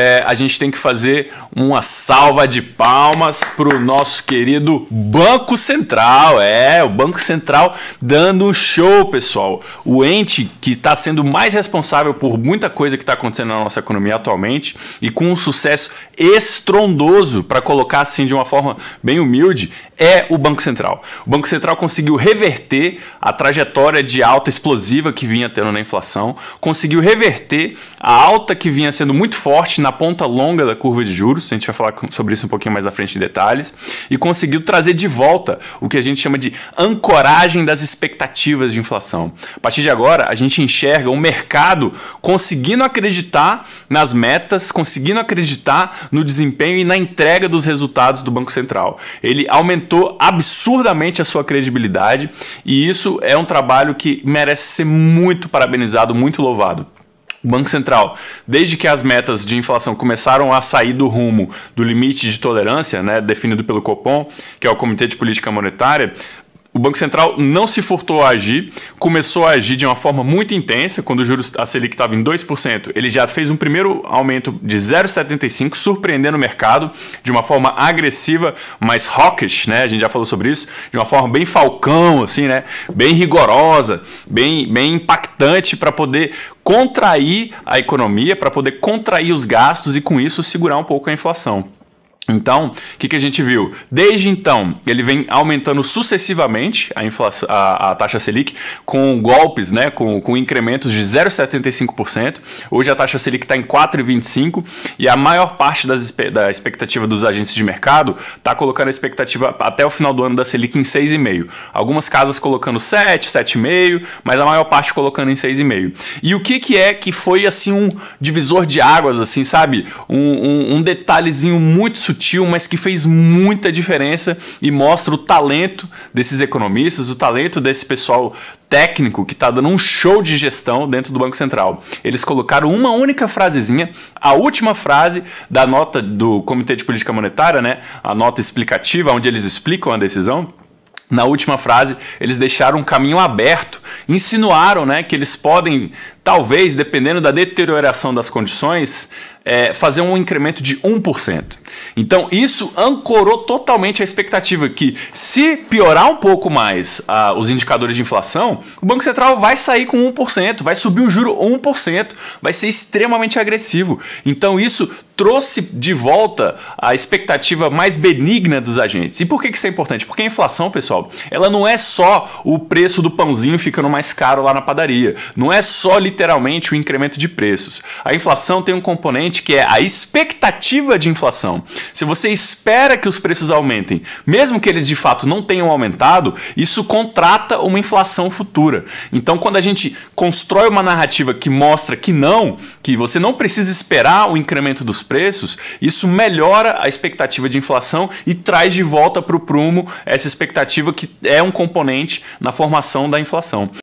é, a gente tem que fazer uma salva de palmas para o nosso querido Banco Central. É, o Banco Central dando show, pessoal. O ente que está sendo mais responsável por muita coisa que está acontecendo na nossa economia atualmente e com um sucesso estrondoso, para colocar assim de uma forma bem humilde, é o Banco Central. O Banco Central conseguiu reverter a trajetória de alta explosiva que vinha tendo na inflação, conseguiu reverter a alta que vinha sendo muito forte na na ponta longa da curva de juros, a gente vai falar sobre isso um pouquinho mais na frente em detalhes, e conseguiu trazer de volta o que a gente chama de ancoragem das expectativas de inflação. A partir de agora, a gente enxerga o um mercado conseguindo acreditar nas metas, conseguindo acreditar no desempenho e na entrega dos resultados do Banco Central. Ele aumentou absurdamente a sua credibilidade e isso é um trabalho que merece ser muito parabenizado, muito louvado. O Banco Central, desde que as metas de inflação começaram a sair do rumo do limite de tolerância, né, definido pelo Copom, que é o Comitê de Política Monetária, o Banco Central não se furtou a agir, começou a agir de uma forma muito intensa, quando o juros da Selic estava em 2%, ele já fez um primeiro aumento de 0,75, surpreendendo o mercado de uma forma agressiva, mais hawkish, né? A gente já falou sobre isso, de uma forma bem falcão, assim, né? Bem rigorosa, bem, bem impactante para poder contrair a economia, para poder contrair os gastos e com isso segurar um pouco a inflação. Então, o que, que, a gente viu? Desde então, ele vem aumentando sucessivamente a, inflação, a, a taxa Selic, com golpes, né, com, com incrementos de 0,75%. Hoje a taxa Selic está em 4,25% e a maior parte das, da expectativa dos agentes de mercado está colocando a expectativa até o final do ano da Selic em 6,5%. Algumas casas colocando 7, 7,5%, mas a maior parte colocando em 6,5%. E o que, que é que foi assim um divisor de águas, assim, sabe? Um, um, um detalhezinho muito sutil, mas que fez muita diferença e mostra o talento desses economistas, o talento desse pessoal técnico que está dando um show de gestão dentro do Banco Central. Eles colocaram uma única frasezinha, a última frase da nota do Comitê de Política Monetária, né? A nota explicativa onde eles explicam a decisão. Na última frase, eles deixaram um caminho aberto, insinuaram né, que eles podem talvez, dependendo da deterioração das condições, é, fazer um incremento de 1%. Então, isso ancorou totalmente a expectativa que, se piorar um pouco mais ah, os indicadores de inflação, o Banco Central vai sair com 1%, vai subir o juro 1%, vai ser extremamente agressivo. Então, isso trouxe de volta a expectativa mais benigna dos agentes. E por que isso é importante? Porque a inflação, pessoal, ela não é só o preço do pãozinho ficando mais caro lá na padaria, não é só literalmente o incremento de preços. A inflação tem um componente que é a expectativa de inflação. Se você espera que os preços aumentem, mesmo que eles de fato não tenham aumentado, isso contrata uma inflação futura. Então, quando a gente constrói uma narrativa que mostra que não, que você não precisa esperar o incremento dos preços, isso melhora a expectativa de inflação e traz de volta para o prumo essa expectativa que é um componente na formação da inflação.